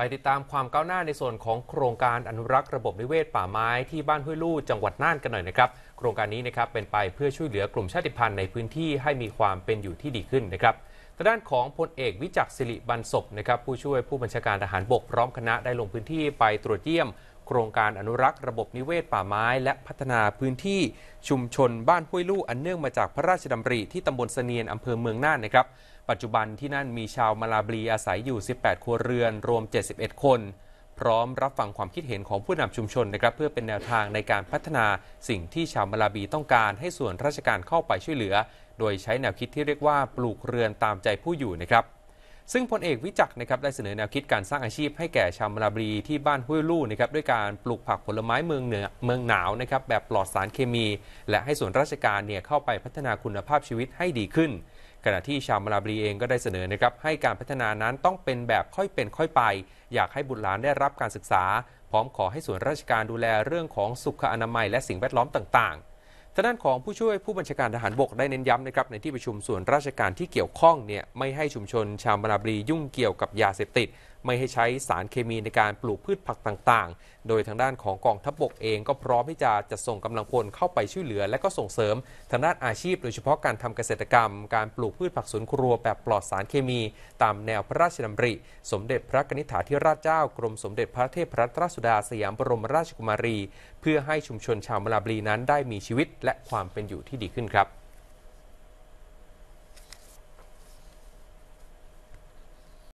ไปติดตามความก้าวหน้าในส่วนของโครงการอนุรักษ์ระบบนิเวศป่าไม้ที่บ้านห้วยลู่จังหวัดน่านกันหน่อยนะครับโครงการนี้นะครับเป็นไปเพื่อช่วยเหลือกลุ่มชาติพันธุ์ในพื้นที่ให้มีความเป็นอยู่ที่ดีขึ้นนะครับทางด้านของพลเอกวิจักษ์สิริบรรศพนะครับผู้ช่วยผู้บัญชาการทหารบกพร้อมคณะได้ลงพื้นที่ไปตรวจเยี่ยมโครงการอนุรักษ์ระบบนิเวศป่าไม้และพัฒนาพื้นที่ชุมชนบ้านห้วยลู่อันเนื่องมาจากพระราชดำริที่ตำบลเสนียนอำเภอเมืองน่านนะครับ ปัจจุบันที่นั่นมีชาวมาลาบลีอาศัยอยู่ 18 ครัวเรือนรวม 71 คน พร้อมรับฟังความคิดเห็นของผู้นำชุมชนนะครับเพื่อเป็นแนวทางในการพัฒนาสิ่งที่ชาวมาลาบีต้องการให้ส่วนราชการเข้าไปช่วยเหลือโดยใช้แนวคิดที่เรียกว่าปลูกเรือนตามใจผู้อยู่นะครับซึ่งพลเอกวิจักษ์นะครับได้เสนอแนวคิดการสร้างอาชีพให้แก่ชาวมาลาบรีที่บ้านห้วยลู่นะครับด้วยการปลูกผักผลไม้เมืองเหนือเมืองหนาวนะครับแบบปลอดสารเคมี และให้ส่วนราชการเนี่ยเข้าไปพัฒนาคุณภาพชีวิตให้ดีขึ้น ขณะที่ชาวมาลาบรีเองก็ได้เสนอนะครับให้การพัฒนานั้นต้องเป็นแบบค่อยเป็นค่อยไป อยากให้บุตรหลานได้รับการศึกษา พร้อมขอให้ส่วนราชการดูแลเรื่องของสุขอนามัยและสิ่งแวดล้อมต่างๆทางด้านของผู้ช่วยผู้บัญชาการทหารบกได้เน้นย้ำนะครับในที่ประชุมส่วนราชการที่เกี่ยวข้องเนี่ยไม่ให้ชุมชนชาวมาลาบรียุ่งเกี่ยวกับยาเสพติดไม่ให้ใช้สารเคมีในการปลูกพืชผักต่าง ๆ โดยทางด้านของกองทัพบบกเองก็พร้อมที่จะจัดส่งกำลังพลเข้าไปช่วยเหลือและก็ส่งเสริมทางด้านอาชีพโดยเฉพาะการทำเกษตรกรรม การปลูกพืชผักสวนครัว แบบปลอดสารเคมีตามแนวพระราชดำริ สมเด็จพระนิษฐาธิราชเจ้ากรมสมเด็จพระเทพรัตนราชสุดาสยามบรมราชกุมารี เพื่อให้ชุมชนชาวมลาบรีนั้นได้มีชีวิตและความเป็นอยู่ที่ดีขึ้นครับ